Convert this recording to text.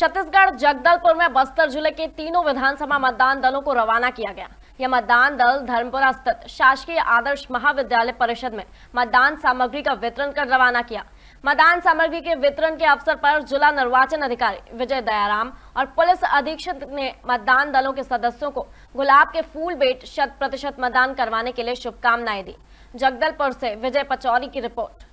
छत्तीसगढ़ जगदलपुर में बस्तर जिले के तीनों विधानसभा मतदान दलों को रवाना किया गया यह मतदान दल धर्मपुरा स्थित शासकीय आदर्श महाविद्यालय परिषद में मतदान सामग्री का वितरण कर रवाना किया मतदान सामग्री के वितरण के अवसर पर जिला निर्वाचन अधिकारी विजय दयाराम और पुलिस अधीक्षक ने मतदान दलों के सदस्यों को गुलाब के फूल बेट शत प्रतिशत मतदान करवाने के लिए शुभकामनाएं दी जगदलपुर से विजय पचौरी की रिपोर्ट